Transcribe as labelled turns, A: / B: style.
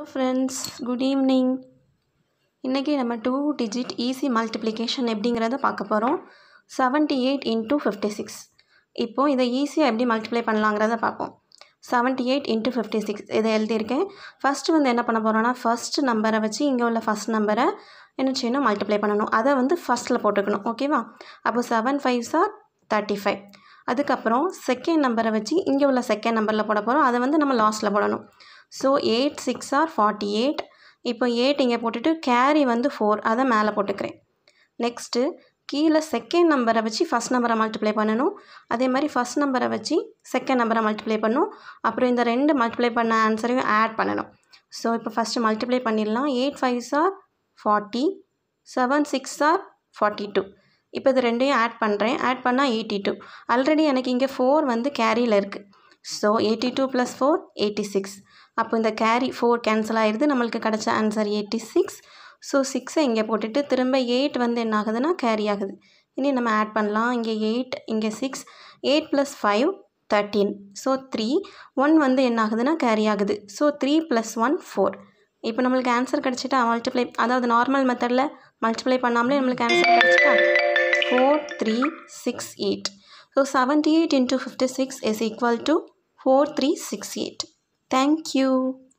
A: Hello friends good evening இன்றைக்கி நம்ம two digit easy multiplication எப்படிங்கிறத பார்க்க போகிறோம் seventy eight into fifty six இப்போது இதை ஈஸியாக எப்படி மல்டிப்ளை பண்ணலாங்கிறத பார்ப்போம் seventy eight into fifty six இதை எழுதியிருக்கேன் ஃபஸ்ட்டு வந்து என்ன பண்ண போகிறோன்னா ஃபஸ்ட் நம்பரை வச்சு இங்கே உள்ள ஃபஸ்ட் நம்பரை என்ன செய்யணும் மல்டிப்ளை பண்ணணும் அதை வந்து ஃபஸ்ட்டில் போட்டுக்கணும் ஓகேவா அப்போ seven five sir thirty five அதுக்கப்புறம் செகண்ட் நம்பரை வச்சு இங்கே உள்ள செகண்ட் நம்பரில் போட போகிறோம் அதை வந்து நம்ம லாஸ்ட்டில் போடணும் so eight six are forty eight இப்போ எயிட் இங்கே போட்டுட்டு கேரி வந்து ஃபோர் அதை மேலே போட்டுக்கிறேன் நெக்ஸ்ட்டு கீழே செகண்ட் நம்பரை வச்சு ஃபஸ்ட் நம்பரை மல்டிப்ளை பண்ணணும் அதே மாதிரி ஃபஸ்ட் நம்பரை வச்சு செகண்ட் நம்பரை மல்டிப்ளை பண்ணணும் அப்புறம் இந்த ரெண்டு மல்டிப்ளை பண்ண ஆன்சரையும் ஆட் பண்ணணும் ஸோ இப்போ ஃபஸ்ட்டு மல்டிப்ளை பண்ணிடலாம் eight five are forty seven six are forty two இப்போ இது ரெண்டையும் ஆட் பண்ணுறேன் ஆட் பண்ணால் எயிட்டி டூ ஆல்ரெடி எனக்கு இங்கே ஃபோர் வந்து கேரியில் இருக்குது so eighty two plus four eighty six அப்போ இந்த கேரி ஃபோர் கேன்சல் ஆகிடுது நம்மளுக்கு கிடச்ச ஆன்சர் எயிட்டி சிக்ஸ் ஸோ சிக்ஸை இங்கே போட்டுட்டு திரும்ப எயிட் வந்து என்ன ஆகுதுன்னா கேரி ஆகுது இனி நம்ம ஆட் பண்ணலாம் இங்கே எயிட் இங்கே six eight plus five thirteen so three one வந்து என்ன ஆகுதுன்னா கேரி ஆகுது so three plus one four இப்போ நம்மளுக்கு ஆன்சர் கிடச்சிட்டா மல்டிப்ளை அதாவது நார்மல் மெத்தடில் மல்டிப்ளை பண்ணாமலே நம்மளுக்கு ஆன்சர் கிடச்சிட்டா four three six eight so seventy eight into fifty six is equal to four three six eight Thank you.